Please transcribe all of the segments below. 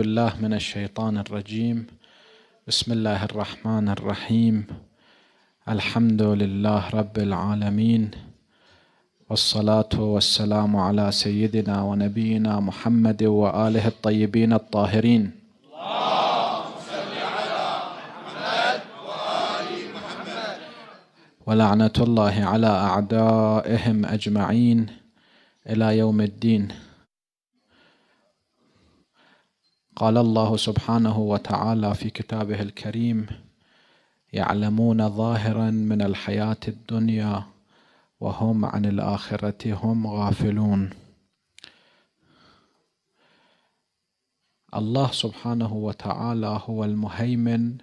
بالله من الشيطان الرجيم بسم الله الرحمن الرحيم الحمد لله رب العالمين والصلاه والسلام على سيدنا ونبينا محمد واله الطيبين الطاهرين ولعنه الله على اعدائهم اجمعين الى يوم الدين قال الله سبحانه وتعالى في كتابه الكريم يعلمون ظاهرا من الحياه الدنيا وهم عن الاخره هم غافلون الله سبحانه وتعالى هو المهيمن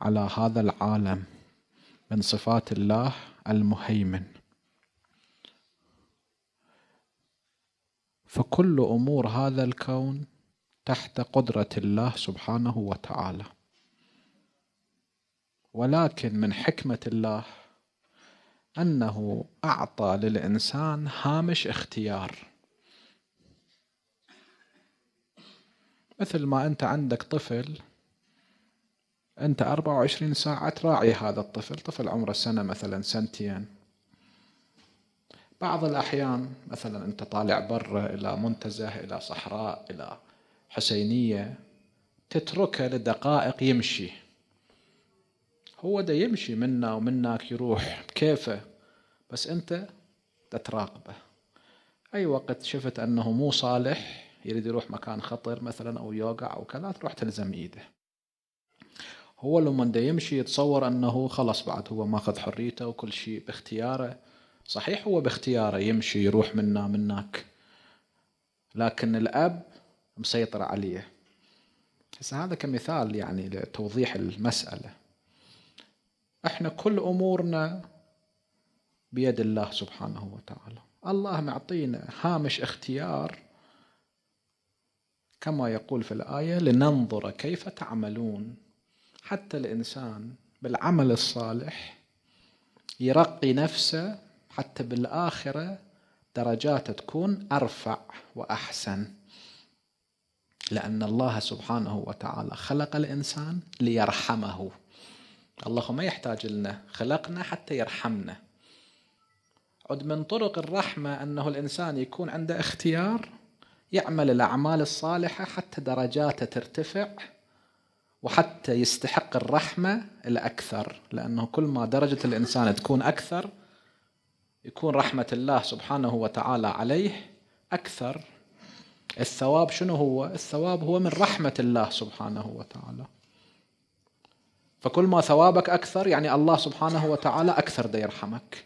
على هذا العالم من صفات الله المهيمن فكل امور هذا الكون تحت قدرة الله سبحانه وتعالى ولكن من حكمة الله أنه أعطى للإنسان هامش اختيار مثل ما أنت عندك طفل أنت 24 ساعة تراعي هذا الطفل طفل عمره سنة مثلا سنتين بعض الأحيان مثلا أنت طالع برا إلى منتزه إلى صحراء إلى حسينية تتركها لدقائق يمشي هو ده يمشي منا ومنك يروح بكيفه بس انت تتراقبه اي وقت شفت انه مو صالح يريد يروح مكان خطر مثلا او يوقع او كذا تروح تلزم ايده هو لما ده يمشي يتصور انه خلاص بعد هو ماخذ حريته وكل شيء باختياره صحيح هو باختياره يمشي يروح منا منك لكن الاب مسيطرة عليه هسه هذا كمثال يعني لتوضيح المسألة احنا كل أمورنا بيد الله سبحانه وتعالى الله معطينا هامش اختيار كما يقول في الآية لننظر كيف تعملون حتى الإنسان بالعمل الصالح يرقي نفسه حتى بالآخرة درجاته تكون أرفع وأحسن لأن الله سبحانه وتعالى خلق الإنسان ليرحمه الله ما يحتاج لنا خلقنا حتى يرحمنا عد من طرق الرحمة أنه الإنسان يكون عنده اختيار يعمل الأعمال الصالحة حتى درجاته ترتفع وحتى يستحق الرحمة الأكثر لأنه كل ما درجة الإنسان تكون أكثر يكون رحمة الله سبحانه وتعالى عليه أكثر الثواب شنو هو الثواب هو من رحمة الله سبحانه وتعالى فكل ما ثوابك أكثر يعني الله سبحانه وتعالى أكثر دا يرحمك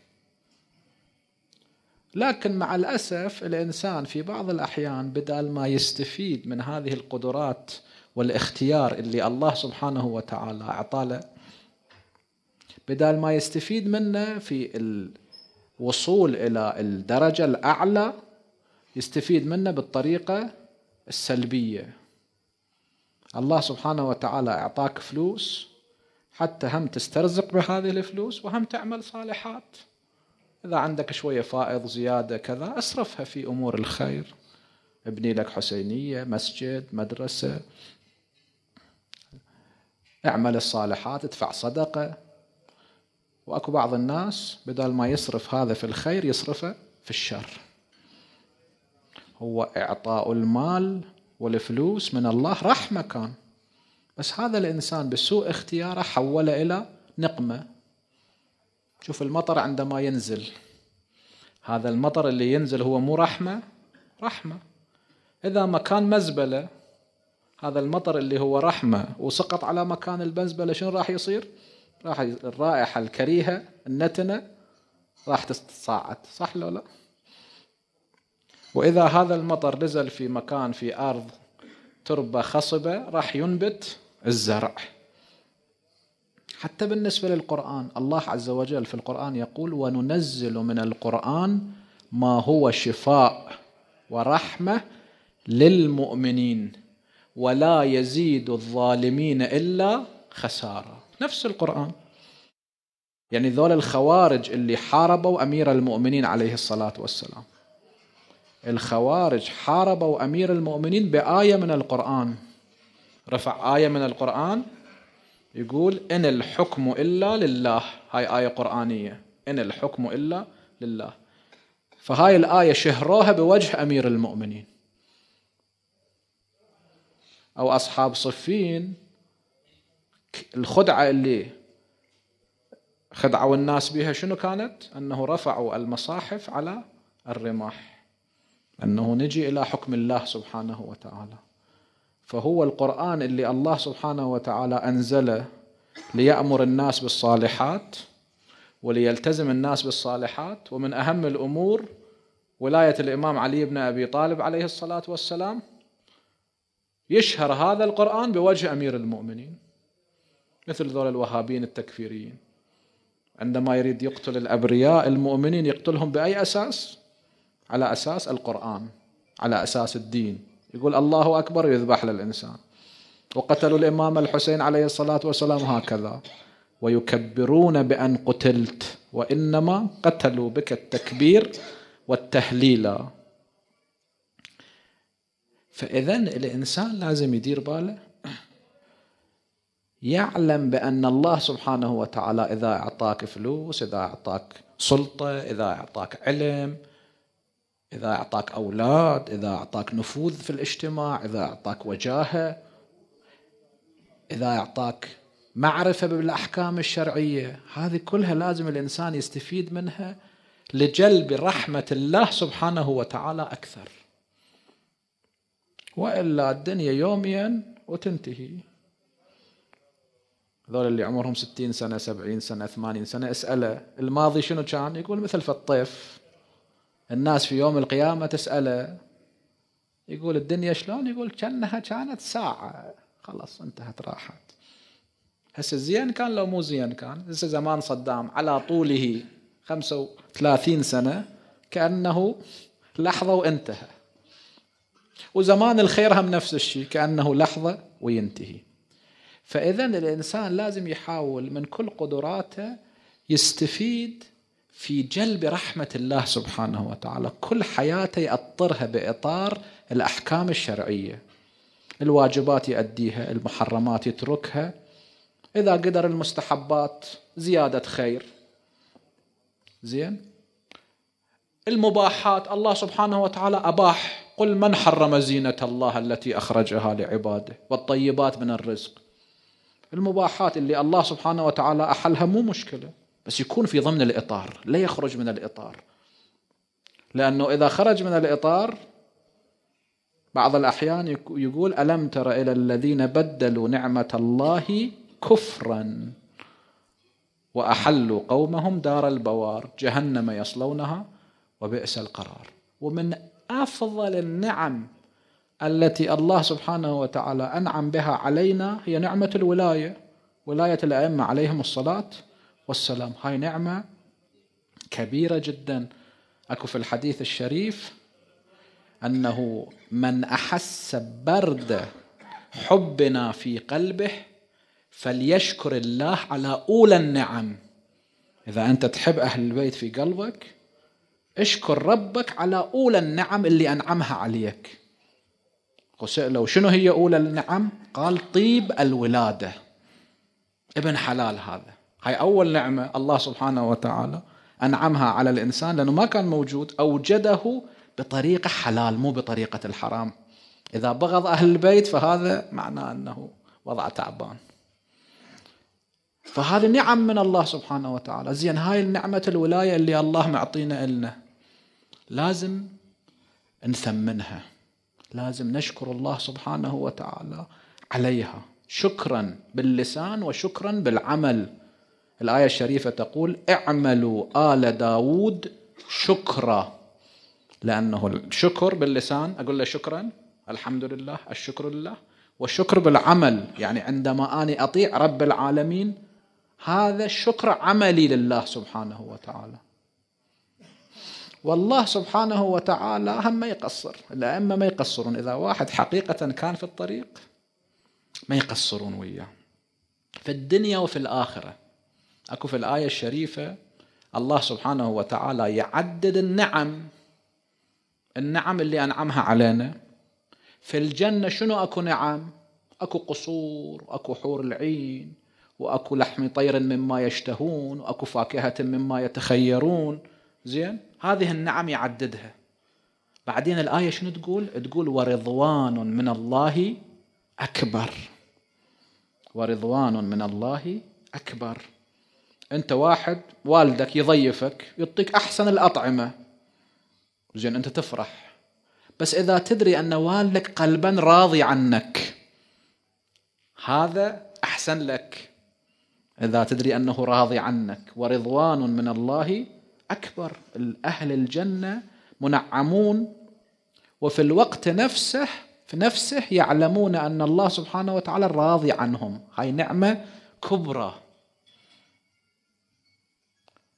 لكن مع الأسف الإنسان في بعض الأحيان بدل ما يستفيد من هذه القدرات والاختيار اللي الله سبحانه وتعالى أعطاه بدل ما يستفيد منه في الوصول إلى الدرجة الأعلى يستفيد منه بالطريقة السلبية الله سبحانه وتعالى أعطاك فلوس حتى هم تسترزق بهذه الفلوس وهم تعمل صالحات إذا عندك شوية فائض زيادة كذا أصرفها في أمور الخير ابني لك حسينية مسجد مدرسة اعمل الصالحات ادفع صدقة وأكو بعض الناس بدل ما يصرف هذا في الخير يصرفه في الشر هو إعطاء المال والفلوس من الله رحمة كان بس هذا الإنسان بسوء اختياره حوله إلى نقمة شوف المطر عندما ينزل هذا المطر اللي ينزل هو مو رحمة رحمة إذا مكان مزبلة هذا المطر اللي هو رحمة وسقط على مكان المزبلة شنو راح يصير راح الرائحة الكريهة النتنة راح تتصاعد صح لو لا وإذا هذا المطر نزل في مكان في أرض تربة خصبة راح ينبت الزرع حتى بالنسبة للقرآن الله عز وجل في القرآن يقول وننزل من القرآن ما هو شفاء ورحمة للمؤمنين ولا يزيد الظالمين إلا خسارة نفس القرآن يعني ذول الخوارج اللي حاربوا أمير المؤمنين عليه الصلاة والسلام الخوارج حاربوا أمير المؤمنين بآية من القرآن رفع آية من القرآن يقول إن الحكم إلا لله هاي آية قرآنية إن الحكم إلا لله فهاي الآية شهروها بوجه أمير المؤمنين أو أصحاب صفين الخدعة اللي خدعوا الناس بها شنو كانت؟ أنه رفعوا المصاحف على الرماح أنه نجي إلى حكم الله سبحانه وتعالى فهو القرآن اللي الله سبحانه وتعالى أنزله ليأمر الناس بالصالحات وليلتزم الناس بالصالحات ومن أهم الأمور ولاية الإمام علي بن أبي طالب عليه الصلاة والسلام يشهر هذا القرآن بوجه أمير المؤمنين مثل ذول الوهابيين التكفيريين عندما يريد يقتل الأبرياء المؤمنين يقتلهم بأي أساس؟ على أساس القرآن على أساس الدين يقول الله أكبر يذبح للإنسان وقتلوا الإمام الحسين عليه الصلاة والسلام هكذا ويكبرون بأن قتلت وإنما قتلوا بك التكبير والتهليل فإذا الإنسان لازم يدير باله يعلم بأن الله سبحانه وتعالى إذا أعطاك فلوس إذا أعطاك سلطة إذا أعطاك علم إذا أعطاك أولاد إذا أعطاك نفوذ في الاجتماع إذا أعطاك وجاهة إذا أعطاك معرفة بالأحكام الشرعية هذه كلها لازم الإنسان يستفيد منها لجلب رحمة الله سبحانه وتعالى أكثر وإلا الدنيا يوميا وتنتهي هذول اللي عمرهم ستين سنة سبعين سنة ثمانين سنة اسأله الماضي شنو كان يقول مثل في الطيف الناس في يوم القيامة تسأله يقول الدنيا شلون يقول كأنها كانت ساعة خلاص انتهت راحت هسه زين كان لو مو زين كان هسه زمان صدام على طوله 35 سنة كأنه لحظة وانتهى وزمان الخير هم نفس الشيء كأنه لحظة وينتهي فإذا الإنسان لازم يحاول من كل قدراته يستفيد في جلب رحمة الله سبحانه وتعالى كل حياته يأطرها بإطار الأحكام الشرعية الواجبات يؤديها المحرمات يتركها إذا قدر المستحبات زيادة خير زين المباحات الله سبحانه وتعالى أباح قل من حرم زينة الله التي أخرجها لعباده والطيبات من الرزق المباحات اللي الله سبحانه وتعالى أحلها مو مشكلة بس يكون في ضمن الإطار لا يخرج من الإطار لأنه إذا خرج من الإطار بعض الأحيان يقول ألم تر إلى الذين بدلوا نعمة الله كفرا وأحلوا قومهم دار البوار جهنم يصلونها وبئس القرار ومن أفضل النعم التي الله سبحانه وتعالى أنعم بها علينا هي نعمة الولاية ولاية الأئمة عليهم الصلاة والسلام هاي نعمة كبيرة جدا أكو في الحديث الشريف أنه من أحس برد حبنا في قلبه فليشكر الله على أولى النعم إذا أنت تحب أهل البيت في قلبك اشكر ربك على أولى النعم اللي أنعمها عليك وسألوا شنو هي أولى النعم قال طيب الولادة ابن حلال هذا هاي أول نعمة الله سبحانه وتعالى أنعمها على الإنسان لأنه ما كان موجود أوجده بطريقة حلال مو بطريقة الحرام إذا بغض أهل البيت فهذا معناه أنه وضع تعبان فهذه نعم من الله سبحانه وتعالى زين هاي نعمة الولاية اللي الله معطينا إلنا لازم نثمنها لازم نشكر الله سبحانه وتعالى عليها شكرا باللسان وشكرا بالعمل الآية الشريفة تقول اعملوا آل داود شكرا لأنه الشكر باللسان أقول له شكرا الحمد لله الشكر لله والشكر بالعمل يعني عندما أنا أطيع رب العالمين هذا الشكر عملي لله سبحانه وتعالى والله سبحانه وتعالى هم ما يقصر الأئمة ما يقصرون إذا واحد حقيقة كان في الطريق ما يقصرون وياه في الدنيا وفي الآخرة أكو في الآية الشريفة الله سبحانه وتعالى يعدد النعم النعم اللي أنعمها علينا في الجنة شنو أكو نعم أكو قصور أكو حور العين وأكو لحم طير مما يشتهون وأكو فاكهة مما يتخيرون زين هذه النعم يعددها بعدين الآية شنو تقول تقول ورضوان من الله أكبر ورضوان من الله أكبر انت واحد والدك يضيفك يعطيك احسن الاطعمه زين انت تفرح بس اذا تدري ان والدك قلبا راضي عنك هذا احسن لك اذا تدري انه راضي عنك ورضوان من الله اكبر اهل الجنه منعمون وفي الوقت نفسه في نفسه يعلمون ان الله سبحانه وتعالى راضي عنهم هاي نعمه كبرى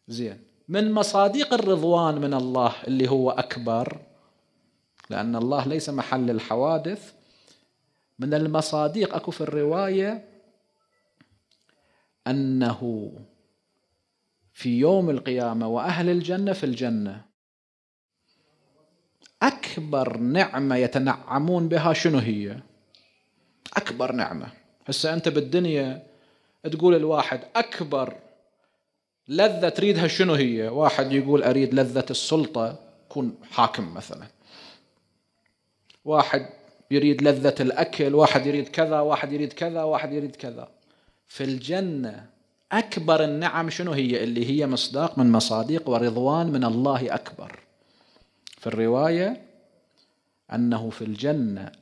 زين من مصادق الرضوان من الله اللي هو أكبر لأن الله ليس محل الحوادث من المصادق أكو في الرواية أنه في يوم القيامة وأهل الجنة في الجنة أكبر نعمة يتنعمون بها شنو هي أكبر نعمة هسه أنت بالدنيا تقول الواحد أكبر لذة تريدها شنو هي واحد يقول أريد لذة السلطة كن حاكم مثلا واحد يريد لذة الأكل واحد يريد كذا واحد يريد كذا واحد يريد كذا في الجنة أكبر النعم شنو هي اللي هي مصداق من مصادق ورضوان من الله أكبر في الرواية أنه في الجنة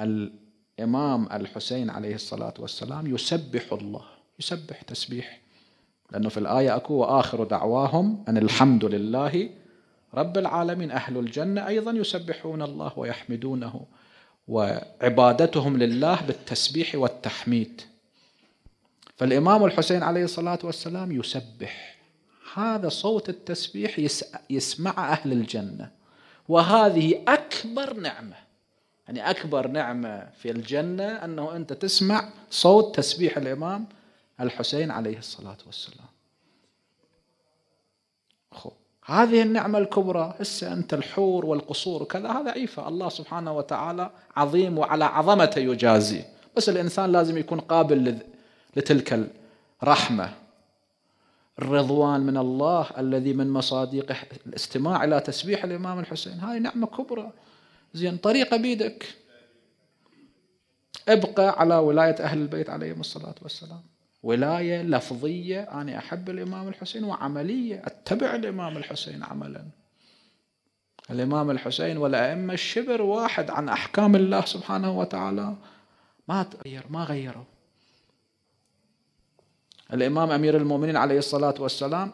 الإمام الحسين عليه الصلاة والسلام يسبح الله يسبح تسبيح لأنه في الآية أكو وآخر دعواهم أن الحمد لله رب العالمين أهل الجنة أيضا يسبحون الله ويحمدونه وعبادتهم لله بالتسبيح والتحميد فالإمام الحسين عليه الصلاة والسلام يسبح هذا صوت التسبيح يسمع أهل الجنة وهذه أكبر نعمة يعني أكبر نعمة في الجنة أنه أنت تسمع صوت تسبيح الإمام الحسين عليه الصلاة والسلام خو. هذه النعمة الكبرى هسه أنت الحور والقصور وكذا هذا عيفة الله سبحانه وتعالى عظيم وعلى عظمته يجازي بس الإنسان لازم يكون قابل لتلك الرحمة الرضوان من الله الذي من مصادق الاستماع إلى تسبيح الإمام الحسين هذه نعمة كبرى زين طريقة بيدك ابقى على ولاية أهل البيت عليهم الصلاة والسلام ولاية لفظية أنا أحب الإمام الحسين وعملية أتبع الإمام الحسين عملا الإمام الحسين والأئمة الشبر واحد عن أحكام الله سبحانه وتعالى ما تغير ما غيروا الإمام أمير المؤمنين عليه الصلاة والسلام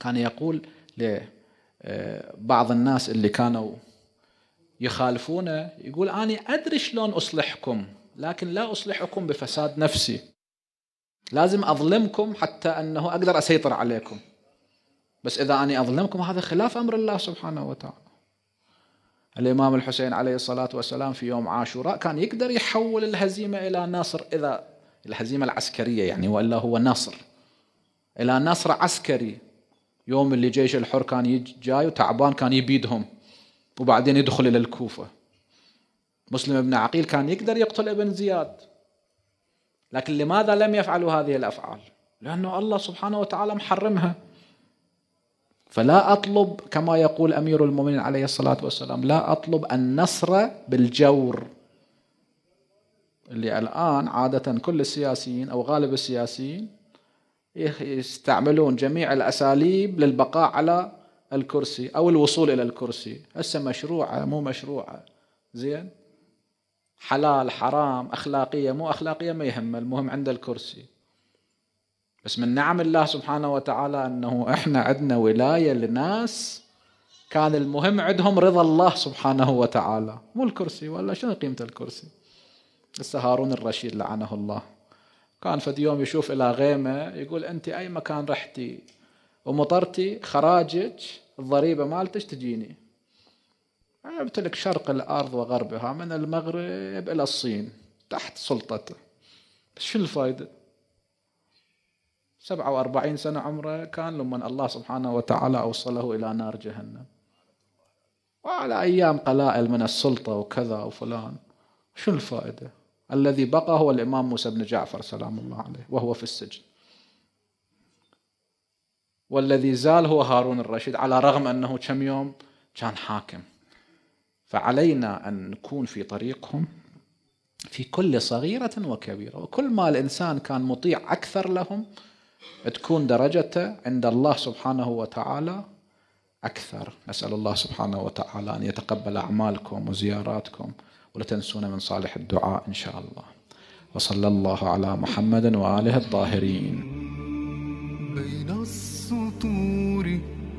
كان يقول لبعض آه، الناس اللي كانوا يخالفونه يقول أنا أدري شلون أصلحكم لكن لا أصلحكم بفساد نفسي لازم أظلمكم حتى أنه أقدر أسيطر عليكم بس إذا أنا أظلمكم هذا خلاف أمر الله سبحانه وتعالى الإمام الحسين عليه الصلاة والسلام في يوم عاشوراء كان يقدر يحول الهزيمة إلى نصر إذا الهزيمة العسكرية يعني وإلا هو نصر إلى نصر عسكري يوم اللي جيش الحر كان جاي وتعبان كان يبيدهم وبعدين يدخل إلى الكوفة مسلم بن عقيل كان يقدر يقتل ابن زياد لكن لماذا لم يفعلوا هذه الافعال؟ لانه الله سبحانه وتعالى محرمها. فلا اطلب كما يقول امير المؤمنين عليه الصلاه والسلام لا اطلب النصر بالجور. اللي الان عاده كل السياسيين او غالب السياسيين يستعملون جميع الاساليب للبقاء على الكرسي او الوصول الى الكرسي، هسه مشروعه مو مشروعه زين حلال حرام أخلاقية مو أخلاقية ما يهمه المهم عنده الكرسي بس من نعم الله سبحانه وتعالى أنه إحنا عندنا ولاية لناس كان المهم عندهم رضا الله سبحانه وتعالى مو الكرسي ولا شنو قيمة الكرسي لسه هارون الرشيد لعنه الله كان فد يوم يشوف إلى غيمة يقول أنت أي مكان رحتي ومطرتي خراجك الضريبة مالتك تجيني قلت لك شرق الأرض وغربها من المغرب إلى الصين تحت سلطته بس شو الفائدة 47 سنة عمره كان لما الله سبحانه وتعالى أوصله إلى نار جهنم وعلى أيام قلائل من السلطة وكذا وفلان شو الفائدة الذي بقى هو الإمام موسى بن جعفر سلام الله عليه وهو في السجن والذي زال هو هارون الرشيد على رغم أنه كم يوم كان حاكم فعلينا أن نكون في طريقهم في كل صغيرة وكبيرة وكل ما الإنسان كان مطيع أكثر لهم تكون درجته عند الله سبحانه وتعالى أكثر نسأل الله سبحانه وتعالى أن يتقبل أعمالكم وزياراتكم ولا تنسونا من صالح الدعاء إن شاء الله وصلى الله على محمد وآله الطاهرين بين السطور